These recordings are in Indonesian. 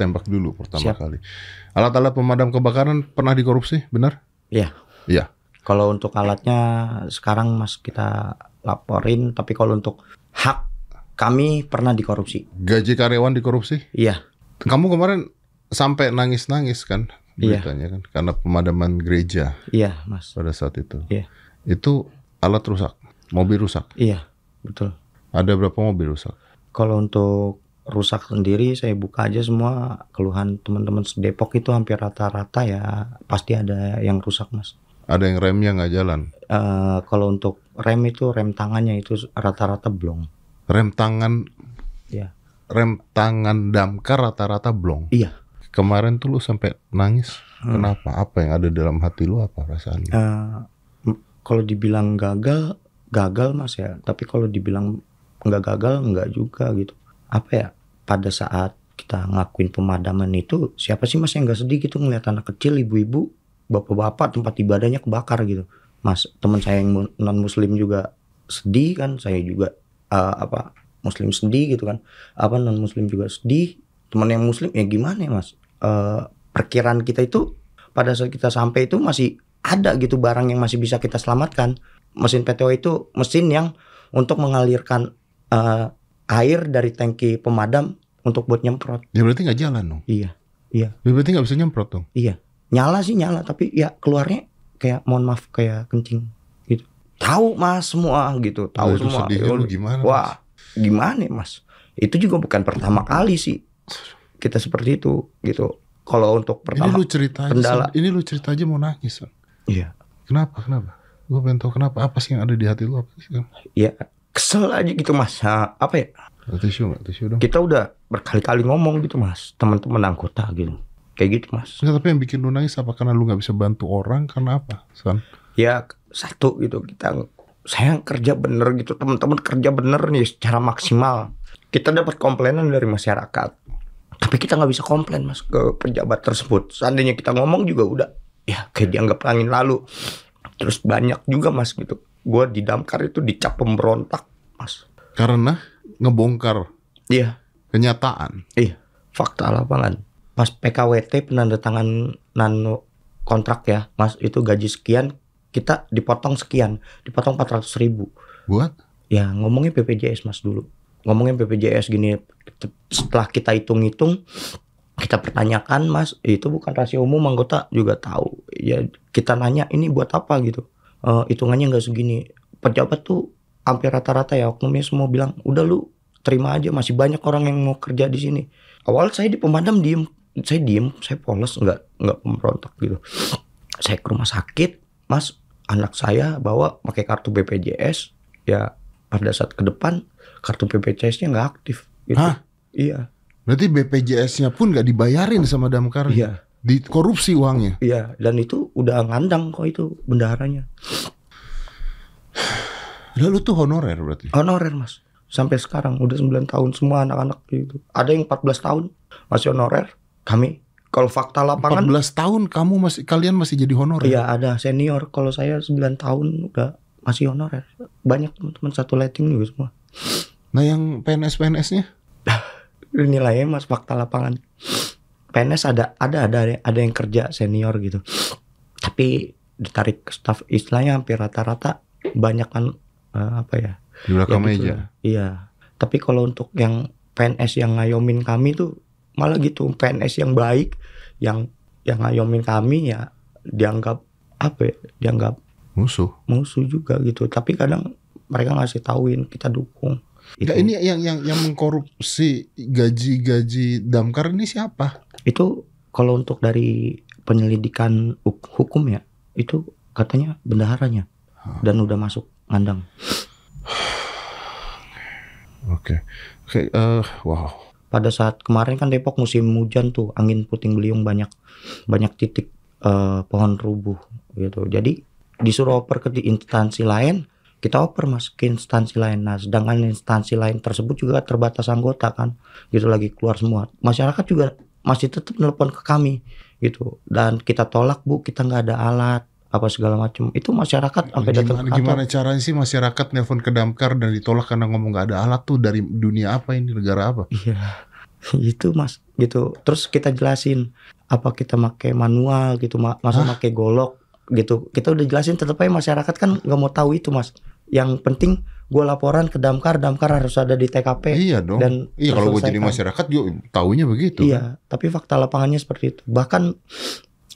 tembak dulu pertama Siap. kali. Alat-alat pemadam kebakaran pernah dikorupsi, benar? Iya. Iya. Kalau untuk alatnya sekarang Mas kita laporin, tapi kalau untuk hak kami pernah dikorupsi. Gaji karyawan dikorupsi? Iya. Kamu kemarin sampai nangis-nangis kan iya. beritanya iya. kan karena pemadaman gereja. Iya, Mas. Pada saat itu. Iya. Itu alat rusak, mobil rusak. Iya, betul. Ada berapa mobil rusak? Kalau untuk rusak sendiri saya buka aja semua keluhan teman-teman Depok itu hampir rata-rata ya pasti ada yang rusak mas ada yang remnya nggak jalan uh, kalau untuk rem itu rem tangannya itu rata-rata blong rem tangan ya rem tangan damkar rata-rata blong iya kemarin tuh lu sampai nangis hmm. kenapa apa yang ada dalam hati lu apa rasanya uh, kalau dibilang gagal gagal mas ya tapi kalau dibilang nggak gagal nggak juga gitu apa ya pada saat kita ngakuin pemadaman itu siapa sih mas yang nggak sedih gitu ngeliat anak kecil ibu-ibu bapak-bapak tempat ibadahnya kebakar gitu mas teman saya yang non muslim juga sedih kan saya juga uh, apa muslim sedih gitu kan apa non muslim juga sedih teman yang muslim ya gimana ya mas uh, perkiraan kita itu pada saat kita sampai itu masih ada gitu barang yang masih bisa kita selamatkan mesin PTO itu mesin yang untuk mengalirkan uh, air dari tangki pemadam untuk buat nyemprot. Ya berarti nggak jalan dong? Iya. Iya. Ya berarti nggak bisa nyemprot dong? Iya. Nyala sih nyala tapi ya keluarnya kayak mohon maaf kayak kencing gitu. Tahu mas semua gitu, tahu nah, semua. ya, lu gimana? Wah, mas? gimana mas? Itu juga bukan pertama kali sih kita seperti itu gitu. Kalau untuk pertama ini lu cerita aja, kendala. Ini lu cerita aja mau nangis. Iya. Kenapa? Kenapa? Gue pengen tahu kenapa apa sih yang ada di hati lu apa sih? Iya, kesel aja gitu mas nah, apa ya tisu tisu dong kita udah berkali-kali ngomong gitu mas teman-teman anggota gitu kayak gitu mas Nggak, tapi yang bikin lu nangis apa karena lu nggak bisa bantu orang karena apa San? ya satu gitu kita saya kerja bener gitu teman-teman kerja bener nih secara maksimal kita dapat komplainan dari masyarakat tapi kita nggak bisa komplain mas ke pejabat tersebut seandainya kita ngomong juga udah ya kayak dianggap angin lalu terus banyak juga mas gitu gue di damkar itu dicap pemberontak mas karena ngebongkar iya kenyataan iya fakta lapangan mas PKWT penandatangan nano kontrak ya mas itu gaji sekian kita dipotong sekian dipotong 400 ribu buat ya ngomongin BPJS mas dulu ngomongin BPJS gini setelah kita hitung-hitung kita pertanyakan mas itu bukan rahasia umum anggota juga tahu ya kita nanya ini buat apa gitu Eh, hitungannya uh, nggak segini pejabat tuh hampir rata-rata ya oknumnya semua bilang udah lu terima aja masih banyak orang yang mau kerja di sini awal saya di pemadam diem saya diem saya polos nggak nggak memberontak gitu saya ke rumah sakit mas anak saya bawa pakai kartu BPJS ya pada saat ke depan kartu BPJS-nya nggak aktif gitu. Hah? Iya. Berarti BPJS-nya pun nggak dibayarin sama damkar? Iya korupsi uangnya. Iya, dan itu udah ngandang kok itu bendaharanya. Lalu tuh honorer berarti? Honorer mas. Sampai sekarang udah 9 tahun semua anak-anak itu Ada yang 14 tahun masih honorer. Kami kalau fakta lapangan 14 tahun kamu masih kalian masih jadi honorer. Iya, ada senior kalau saya 9 tahun udah masih honorer. Banyak teman-teman satu lighting juga semua. Nah, yang PNS pnsnya Nilainya mas fakta lapangan. PNS ada ada ada ada yang kerja senior gitu tapi ditarik staff istilahnya hampir rata-rata banyak kan uh, eh, apa ya di belakang ya gitu meja iya tapi kalau untuk yang PNS yang ngayomin kami tuh malah gitu PNS yang baik yang yang ngayomin kami ya dianggap apa ya dianggap musuh musuh juga gitu tapi kadang mereka ngasih tahuin kita dukung Gak, ini yang yang yang mengkorupsi gaji-gaji damkar ini siapa itu kalau untuk dari penyelidikan hukum ya, itu katanya bendaharanya ah. dan udah masuk ngandang. Oke, okay. okay, uh, eh, wow. Pada saat kemarin kan Depok musim hujan tuh, angin puting beliung banyak, banyak titik uh, pohon rubuh gitu. Jadi disuruh oper ke di instansi lain, kita oper masuk ke instansi lain. Nah, sedangkan instansi lain tersebut juga terbatas anggota kan, gitu lagi keluar semua. Masyarakat juga masih tetap nelpon ke kami gitu dan kita tolak bu kita nggak ada alat apa segala macam itu masyarakat sampai datang gimana, gimana caranya sih masyarakat nelpon ke damkar dan ditolak karena ngomong nggak ada alat tuh dari dunia apa ini negara apa iya itu mas gitu terus kita jelasin apa kita pakai manual gitu masa pakai golok gitu kita udah jelasin tetap masyarakat kan nggak mau tahu itu mas yang penting gue laporan ke damkar, damkar harus ada di TKP. Iya dong. Dan iya kalau gue jadi masyarakat, yuk, taunya begitu. Iya, kan. tapi fakta lapangannya seperti itu. Bahkan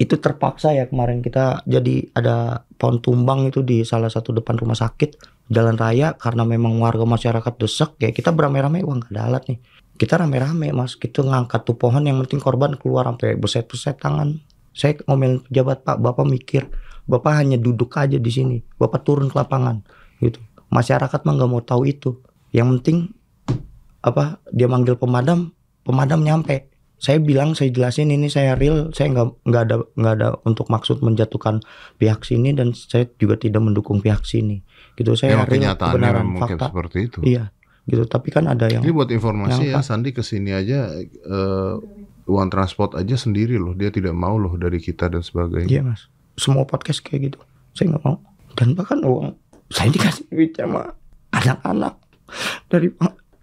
itu terpaksa ya kemarin kita jadi ada pohon tumbang itu di salah satu depan rumah sakit jalan raya karena memang warga masyarakat desek ya kita beramai-ramai uang gak ada alat nih kita rame-rame mas kita gitu, ngangkat tuh pohon yang penting korban keluar sampai beset-beset tangan saya ngomel pejabat pak bapak mikir bapak hanya duduk aja di sini bapak turun ke lapangan gitu masyarakat mah nggak mau tahu itu yang penting apa dia manggil pemadam pemadam nyampe saya bilang saya jelasin ini saya real saya nggak nggak ada nggak ada untuk maksud menjatuhkan pihak sini dan saya juga tidak mendukung pihak sini gitu saya ya, real kebenaran fakta seperti itu iya gitu tapi kan ada yang ini buat informasi yang ya apa? Sandi kesini aja uh, eh, uang transport aja sendiri loh dia tidak mau loh dari kita dan sebagainya iya mas semua podcast kayak gitu saya nggak mau dan bahkan uang oh, saya dikasih duit sama anak-anak dari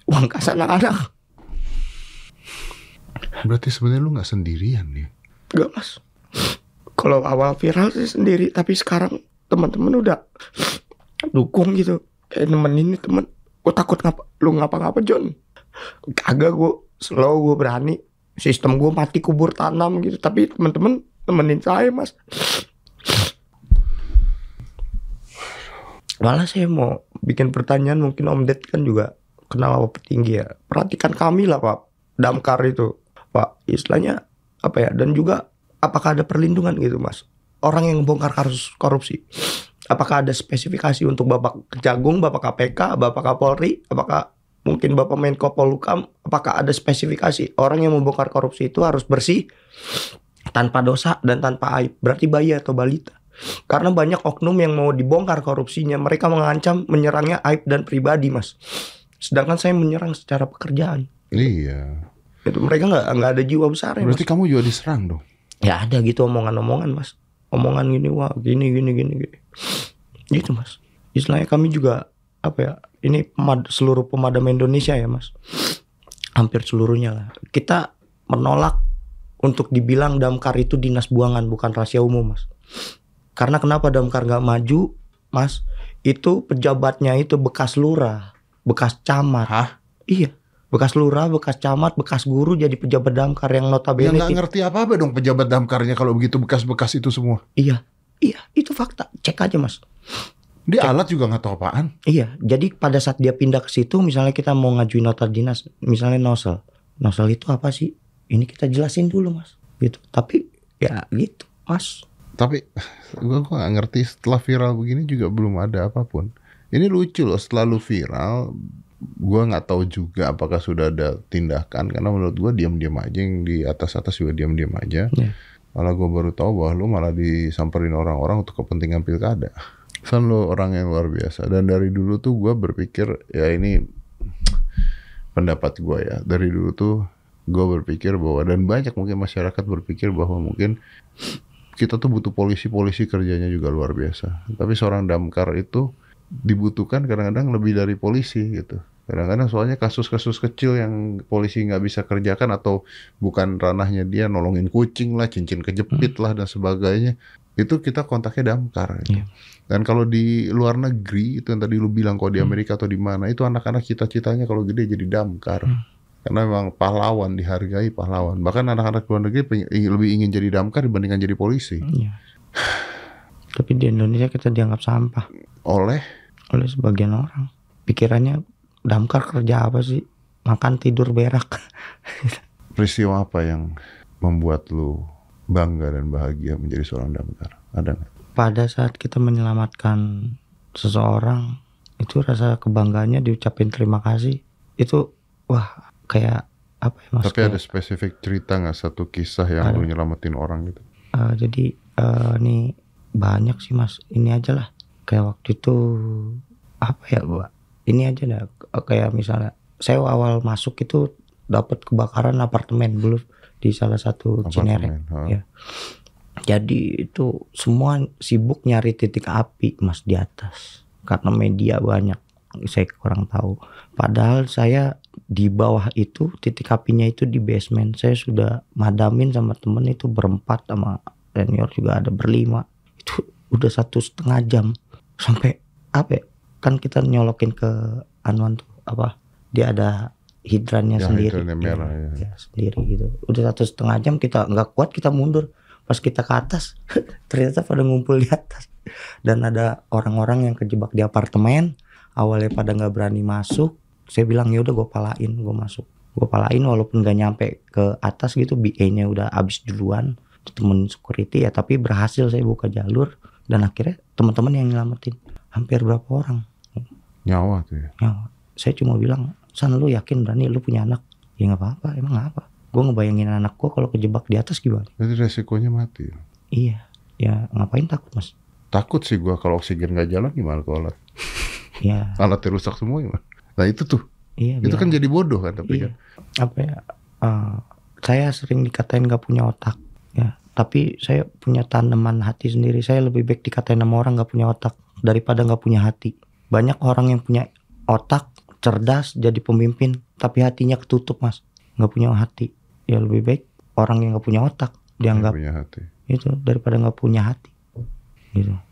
uang kas anak-anak. Berarti sebenarnya lu nggak sendirian ya? Gak mas. Kalau awal viral sih sendiri, tapi sekarang teman-teman udah dukung gitu. Eh temen ini temen, gue takut ngapa, lu ngapa-ngapa John. Kagak gue slow, gue berani. Sistem gue mati kubur tanam gitu, tapi temen-temen temenin saya mas. malah saya mau bikin pertanyaan mungkin Om Ded kan juga kenal apa petinggi ya perhatikan kami lah Pak damkar itu Pak istilahnya apa ya dan juga apakah ada perlindungan gitu Mas orang yang bongkar kasus korupsi apakah ada spesifikasi untuk Bapak Kejagung Bapak KPK Bapak Kapolri apakah mungkin Bapak Menko Polhukam apakah ada spesifikasi orang yang membongkar korupsi itu harus bersih tanpa dosa dan tanpa aib berarti bayi atau balita karena banyak oknum yang mau dibongkar korupsinya, mereka mengancam menyerangnya aib dan pribadi, Mas. Sedangkan saya menyerang secara pekerjaan. Iya. Itu mereka nggak nggak ada jiwa besar ya. Berarti mas. kamu juga diserang dong. Ya ada gitu omongan-omongan, Mas. Omongan gini, wah gini gini gini gini. Gitu, Mas. Istilahnya kami juga apa ya? Ini pemad, seluruh pemadam Indonesia ya, Mas. Hampir seluruhnya lah. Kita menolak untuk dibilang damkar itu dinas buangan bukan rahasia umum mas karena kenapa Damkar nggak maju, Mas? Itu pejabatnya itu bekas lurah, bekas camat. Hah? Iya. Bekas lurah, bekas camat, bekas guru jadi pejabat damkar yang notabene. Yang nggak ngerti apa-apa dong pejabat damkarnya kalau begitu bekas-bekas itu semua. Iya, iya itu fakta. Cek aja mas. Dia Cek. alat juga nggak tahu apaan. Iya, jadi pada saat dia pindah ke situ, misalnya kita mau ngajuin nota dinas, misalnya nosel, nosel itu apa sih? Ini kita jelasin dulu mas, gitu. Tapi ya gitu mas tapi gua gua gak ngerti setelah viral begini juga belum ada apapun ini lucu loh selalu viral gua nggak tahu juga apakah sudah ada tindakan karena menurut gua diam-diam aja yang di atas-atas juga diam-diam aja yeah. malah gua baru tahu bahwa lu malah disamperin orang-orang untuk kepentingan pilkada kan lo orang yang luar biasa dan dari dulu tuh gua berpikir ya ini pendapat gua ya dari dulu tuh gue berpikir bahwa dan banyak mungkin masyarakat berpikir bahwa mungkin kita tuh butuh polisi-polisi kerjanya juga luar biasa. Tapi seorang damkar itu dibutuhkan kadang-kadang lebih dari polisi gitu. Kadang-kadang soalnya kasus-kasus kecil yang polisi nggak bisa kerjakan atau bukan ranahnya dia nolongin kucing lah, cincin kejepit hmm. lah dan sebagainya. Itu kita kontaknya damkar. Gitu. Yeah. Dan kalau di luar negeri itu yang tadi lu bilang kalau di hmm. Amerika hmm. atau di mana itu anak-anak cita-citanya kalau gede jadi damkar. Hmm karena memang pahlawan dihargai pahlawan bahkan anak-anak luar negeri lebih ingin jadi damkar dibandingkan jadi polisi hmm, iya. tapi di Indonesia kita dianggap sampah oleh oleh sebagian orang pikirannya damkar kerja apa sih makan tidur berak peristiwa apa yang membuat lu bangga dan bahagia menjadi seorang damkar ada nggak pada saat kita menyelamatkan seseorang itu rasa kebanggaannya diucapin terima kasih itu wah kayak apa ya maksudnya? Tapi ada spesifik cerita nggak satu kisah yang ada. lu nyelamatin orang gitu? Uh, jadi uh, nih banyak sih mas, ini aja lah. Kayak waktu itu apa ya gua? Ini aja dah eh, kayak misalnya saya awal masuk itu dapat kebakaran apartemen belum di salah satu Cinere. Ya. Jadi itu semua sibuk nyari titik api mas di atas karena media banyak saya kurang tahu. Padahal saya di bawah itu titik apinya itu di basement saya sudah madamin sama temen itu berempat sama senior juga ada berlima itu udah satu setengah jam sampai apa ya? kan kita nyolokin ke anuan tuh apa dia ada hidrannya ya, sendiri hidrannya ya, merah, ya. ya sendiri gitu udah satu setengah jam kita nggak kuat kita mundur pas kita ke atas ternyata pada ngumpul di atas dan ada orang-orang yang kejebak di apartemen awalnya pada nggak berani masuk saya bilang ya udah gue palain gue masuk gue palain walaupun gak nyampe ke atas gitu BA-nya udah abis duluan temen security ya tapi berhasil saya buka jalur dan akhirnya teman-teman yang nyelamatin hampir berapa orang nyawa tuh ya nyawa saya cuma bilang san lu yakin berani lu punya anak ya nggak apa-apa emang nggak apa gue ngebayangin anak gue kalau kejebak di atas gimana jadi resikonya mati ya? iya ya ngapain takut mas takut sih gue kalau oksigen nggak jalan gimana kalau alat ya alatnya rusak semua gimana Nah itu tuh. Iya. Itu biar. kan jadi bodoh kan tapi iya. kan. Apa ya? Uh, saya sering dikatain gak punya otak. Ya. Tapi saya punya tanaman hati sendiri. Saya lebih baik dikatain sama orang gak punya otak daripada gak punya hati. Banyak orang yang punya otak cerdas jadi pemimpin tapi hatinya ketutup mas. nggak punya hati. Ya lebih baik orang yang nggak punya otak dianggap. punya hati. Itu daripada nggak punya hati. Gitu.